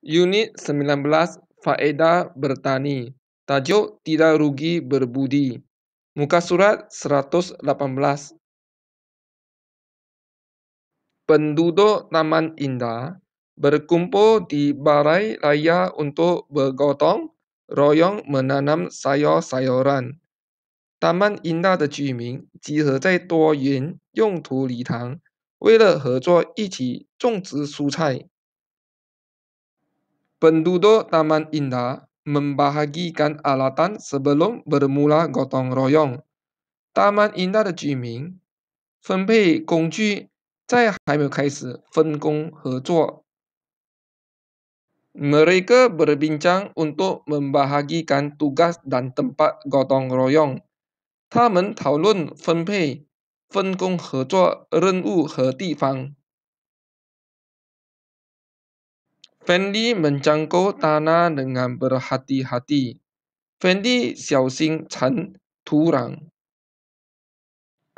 Unit 19 Faeda bertani, t a j k tidak rugi berbudi. Muka surat 118. Penduduk taman indah berkumpul di barai r a y a untuk bergotong royong menanam sayur sayuran. Taman indah 的居民集合在多元用途礼堂，为了合作一起种植蔬菜。penduduk Taman Indah membahagikan alatan sebelum bermula gotong royong. Taman Indah 的居民分配工具，在还没有开始分工合作。Mereka berbincang untuk membahagikan tugas dan tempat gotong royong. 他们讨论分配、分工合作、任务和地方。Fendi menjangkau tanah dengan berhati-hati. Fendi xiaoxing chen turang.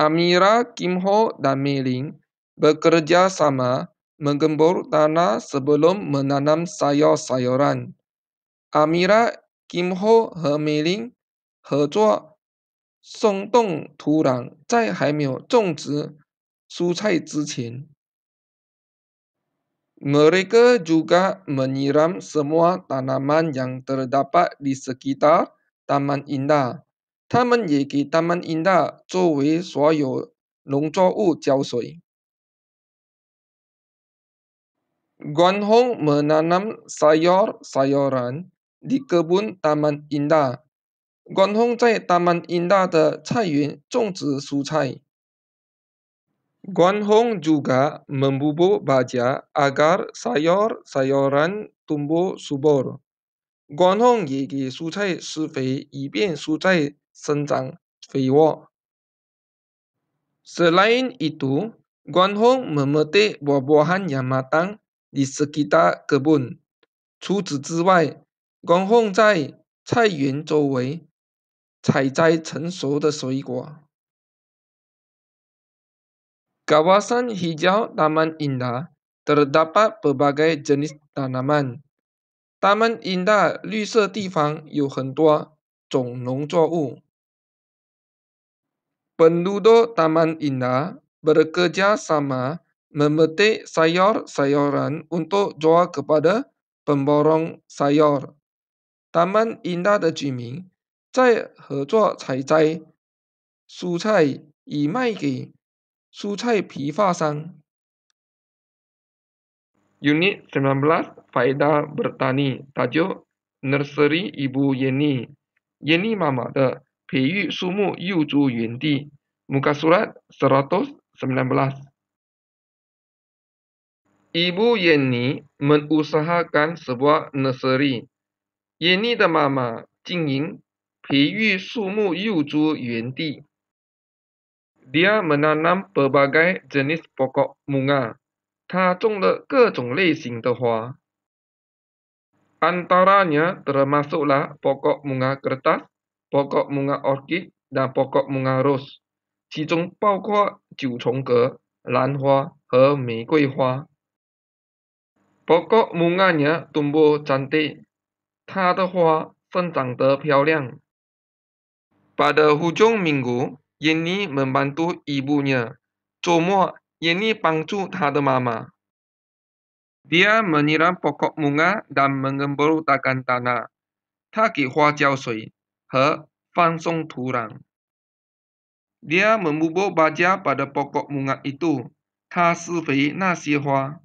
Amira Kim Ho dan Mei Ling bekerja sama menggembur tanah sebelum menanam sayur-sayuran. Amira Kim Ho dan Mei Ling kerja sengdong turang zai haimiu zongzi sucai zi qin. Mereka juga menyiram semua tanaman yang terdapat di sekitar taman indah. Taman yang taman indah sebagai semua yang tanaman Guan Hong menanam sayur-sayuran di kebun taman indah. Guan Hong di taman indah de cai yun zong zi su cai. Guan Hong juga membubu baja agar sayur-sayuran tumbuh subur. Guan Hong juga memberi pupuk a g a s u r a n b u h s u b Selain itu, Guan Hong memetik b e a p s e b u n s l a i n itu, Guan Hong memetik b e b e a p a t a n g m a n di sekitar kebun. 出子之外，Guan Hong 在菜园周围采摘成熟的水果。Kawasan hijau Taman Indah terdapat pelbagai jenis tanaman. Taman Indah Lü Se Di Fang Yu Hen Tua Zong Nong Zuo Wu. Penduduk Taman Indah bekerja sama memetik sayur-sayuran untuk jual kepada pemborong sayur. Taman Indah de Jiming zai he zuo cai zai su cai yi mai ge 蔬菜批发商。Unit 19 Faedah Bertani Tajuk Nursery Ibu Yeni Yeni Mama De Peiyu Sumu Yu Zhu Yun Di Muka Surat 119 Ibu Yeni Menusahakan Sebuah Nursery Yeni De Mama Jingying Peiyu Sumu Yu Zhu Yun Di dia menanam berbagai jenis pokok bunga. Dia menanam berbagai Antaranya termasuklah pokok bunga kertas, pokok bunga orkid, dan pokok bunga ros. Di antaranya termasuklah pokok bunga Pokok bunganya tumbuh cantik. Dia berbunga dengan cantik. Pada hujung minggu, Yeni membantu ibunya. Cuma Yeni bantu dia de mama. Dia menyiram pokok bunga dan mengembur takkan tanah. Dia ke jauh jiao sui he fang song turang. Dia membubuh baja pada pokok bunga itu. Dia sifei na hua.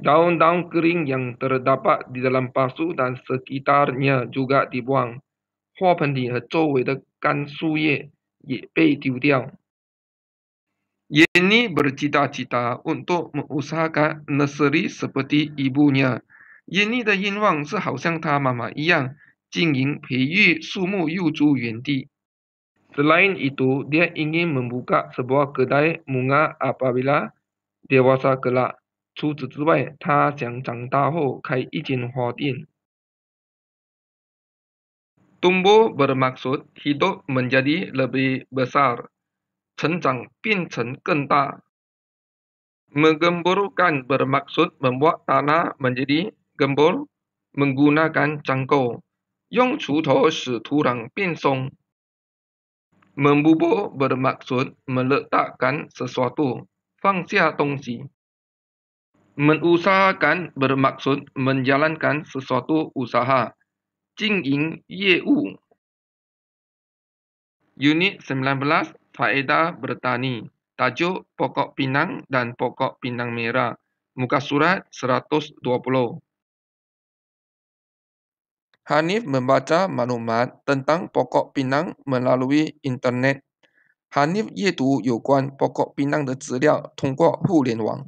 Daun-daun kering yang terdapat di dalam pasu dan sekitarnya juga dibuang. Hua pendi he zhou wei de gan su 也被丢掉。耶尼 eh, bercita-cita untuk mengusahakan nursery seperti ibunya。耶尼的愿望是好像他妈妈一样经营培育树木幼株园地。Selain itu, dia ingin membuka sebuah kedai bunga apabila dewasa kelak. 除此之外，他想长大后开一间花店。Tumbuh bermaksud hidup menjadi lebih besar. Cencang pincen genta. Menggemburkan bermaksud membuat tanah menjadi gembur menggunakan cangkau. Yong chu to shi turang pinsong. Membubuh bermaksud meletakkan sesuatu. Fang xia tong si. Menusahakan bermaksud menjalankan sesuatu usaha. 经营业务。Unit 19 Faeda Bertani Tajuk Pokok Pinang dan Pokok Pinang Merah Muka surat 120 Hanif membaca maklumat tentang pokok pinang melalui internet. Hanif yaitu yukuan pokok pinang de zilial tungkwa hulian wang.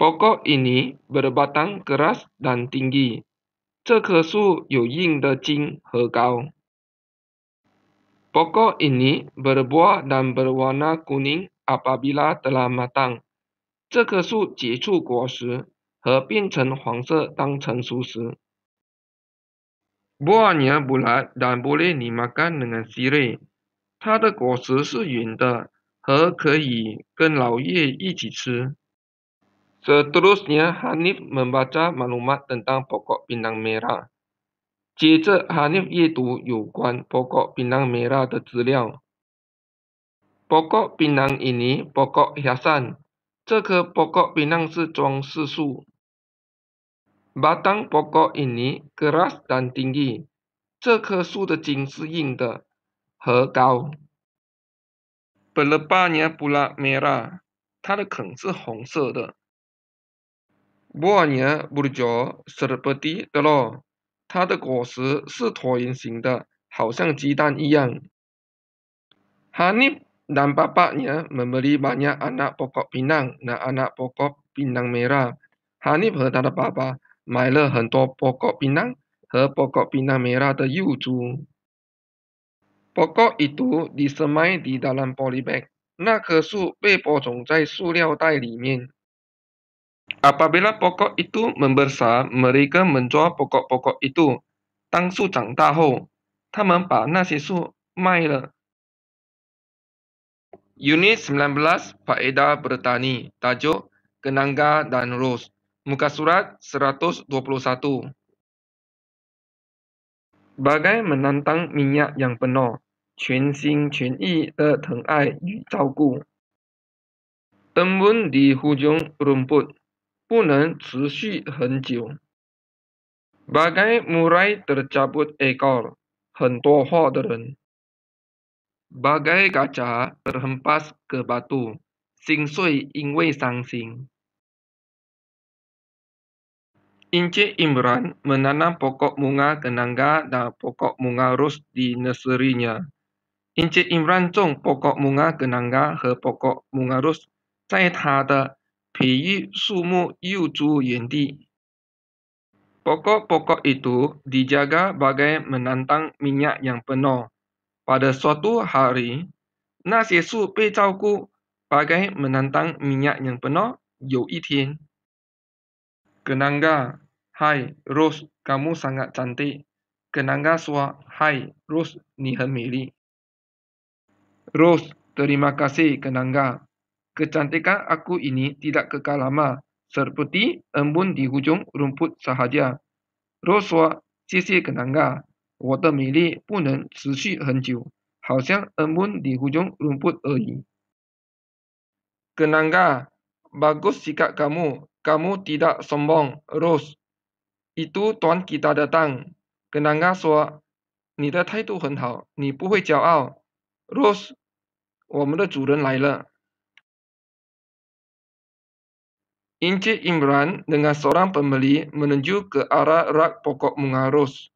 Pokok ini berbatang keras dan tinggi 这棵树有硬的茎和高。Poko ini berbuah dan berwarna kuning apabila dalam Ramadan。这棵树结出果实和变成黄色当成熟时。Pohonnya bulat dan berwarna kuning apabila dalam Ramadan。它的果实是圆的，和可以跟老叶一起吃。Seterusnya, Hanif membaca maklumat tentang pokok pinang merah. Jeje Hanif yaitu yukuan pokok pinang merah de zilyao. Pokok pinang ini pokok hiasan. Zeke pokok pinang si zhuang si su. Batang pokok ini keras dan tinggi. Zeke su de jing si ying de. He gao. Pelepahnya pula merah. Ta de keng si hong se de. 蜗牛不嚼石不滴的咯，它的果实是椭圆形的，好像鸡蛋一样。哈尼南巴巴尼们们里巴尼阿纳波克槟榔，那阿纳波克槟榔没了。哈尼和他的爸爸买了很多波克槟榔和波克槟榔没了的幼株。波克一度里是埋在达兰玻璃杯，那棵树被播种在塑料袋里面。Apabila pokok itu membesar, mereka menjual pokok-pokok itu. Tang su zang da hou, ta men ba na si su mai le. Unit 19 Faedah Bertani, Tajuk Kenanga dan Rose, Muka Surat 121. Bagai menantang minyak yang penuh, Quan xin quan yi de teng ai yu zao gu. Tembun di hujung rumput 不能持续很久。Bagai murai tercabut ekor, hentuhok deren. Bagai gajah terhempas ke batu, singsui ingwe sangsing. Encik menanam pokok bunga kenanga dan pokok bunga rus di neserinya. Encik cung pokok bunga kenanga dan pokok bunga rus saya tak 皮衣树木又住原地。Pokok-pokok e, pokok itu dijaga bagai menantang minyak yang penuh. Pada suatu hari, nas Yesu pecahku bagai menantang minyak yang penuh yu itin. Kenanga, hai Rose, kamu sangat cantik. Kenanga sua, hai Rose, ni hemili. Rose, terima kasih Kenangga, kecantikan aku ini tidak kekal lama, seperti embun di hujung rumput sahaja. Rose 说, sisi kenangga, 我的美丽不能持续很久，好像恩温的湖中轮不而已。Kenanga, bagus sikap kamu, kamu tidak sombong, Ros. Itu tuan kita datang. Kenanga 说，你的态度很好，你不会骄傲。Rose，我们的主人来了。Inci Imran dengan seorang pembeli menuju ke arah rak pokok mengarus.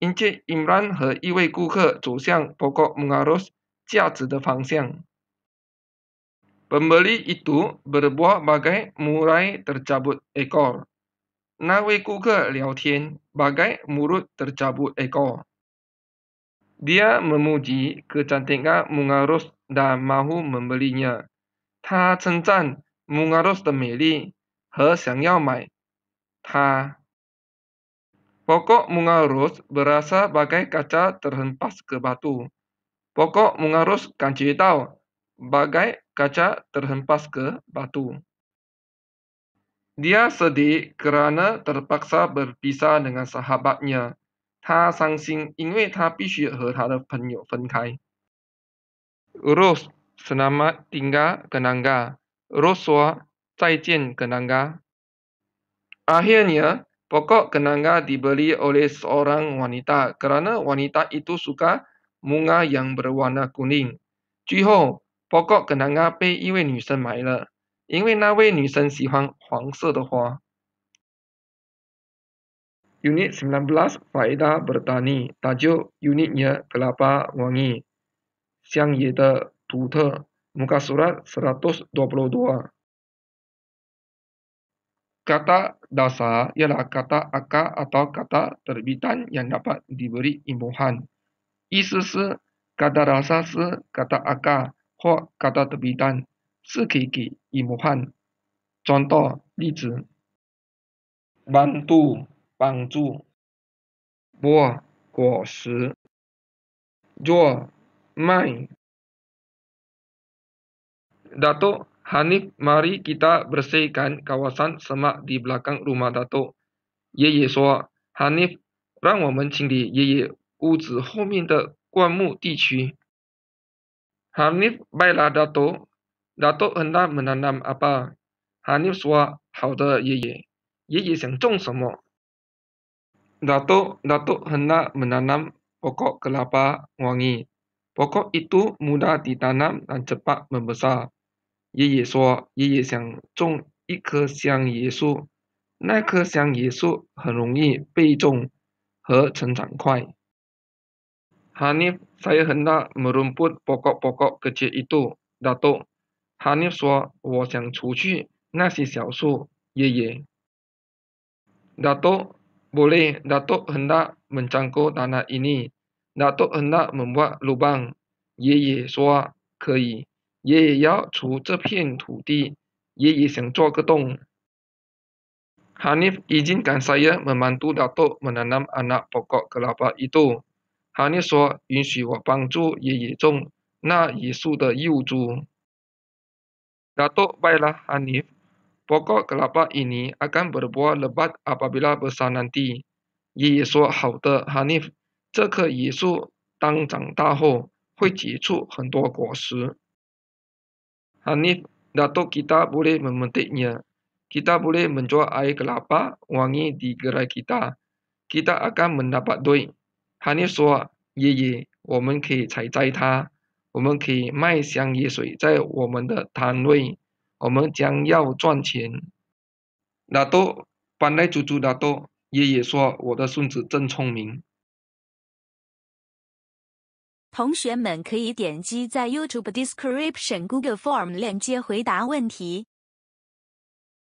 Inci Imran dan seorang kuker berjalan ke pokok mengarus jatuh ke arah. Pembeli itu berbuah bagai murai tercabut ekor. Nawei kuker liao tian bagai murut tercabut ekor. Dia memuji kecantikan mengarus dan mahu membelinya. Dia mengarus mengarus mengarus 和想要买它。Pokok mengarus berasa bagai kaca terhempas ke batu. Pokok mengarus kanci tahu bagai kaca terhempas ke batu. Dia sedih kerana terpaksa berpisah dengan sahabatnya. Dia sangsing kerana dia perlu Rose, selamat tinggal kenangga. Rose 再见，Kenanga。Akhirnya, pokok Kenanga dibeli oleh seorang wanita kerana wanita itu suka bunga yang berwarna kuning. 最后，pokok Kenanga 被一位女生买了，因为那位女生喜欢黄色的花。Unit 19 Faedah Bertani Tajuk unitnya Kelapa Wangi Siang Yeda Tuta Muka Surat 122 Kata dasar ialah kata akar atau kata terbitan yang dapat diberi imbuhan. Isu se kata dasar se kata akar atau kata terbitan sekiki imbuhan. Contoh, lizi. Bantu, bantu. Buah, buah si. Jual, main. Datuk Hanif, mari kita bersihkan kawasan semak di belakang rumah Datuk. Ye Ye Soa, Hanif, rang wa men cing di Ye Ye wu zi hou min de guan mu di qu. Hanif baiklah Datuk. Datuk hendak menanam apa? Hanif suwa, hao de Ye Ye. Ye Ye siang zong semo? Datuk, Datuk hendak menanam pokok kelapa wangi. Pokok itu mudah ditanam dan cepat membesar. 爷爷说：“爷爷想种一棵香椰树，那棵香椰树很容易被种和成长快。” Hanif 希望不弄破棵棵个接一堵。达多，Hanif 说：“我想出去那些小树。”爷爷。达多，bole，很难门张哥打那伊尼，达多很难门挖鲁邦。爷爷说可以。爷爷要除这片土地，爷爷想做个洞。哈尼已经干啥了？慢慢多了多，们的拿安娜报告的喇叭一动。哈尼说：“允许我帮助爷爷种那一树的幼株。”那都拜啦，哈尼，报告的喇叭，今年 akan berbuah l e b a a a b l a b a a 爷爷说：“好的，哈尼，这棵野树当长大后会结出很多果实。” h Anif，dato，kita boleh memetiknya，kita boleh mencuak air kelapa wangi di gerai kita，kita akan mendapatkan duit. Ye ye, suara,。a s a n i a 说：“爷爷，我们可以采摘它，我们可以卖香叶水在我们的摊位，我们将要赚钱。”Dato，班内祖祖 Dato，爷爷说：“我的孙子真聪明。”同学们可以点击在 YouTube description Google Form 链接回答问题。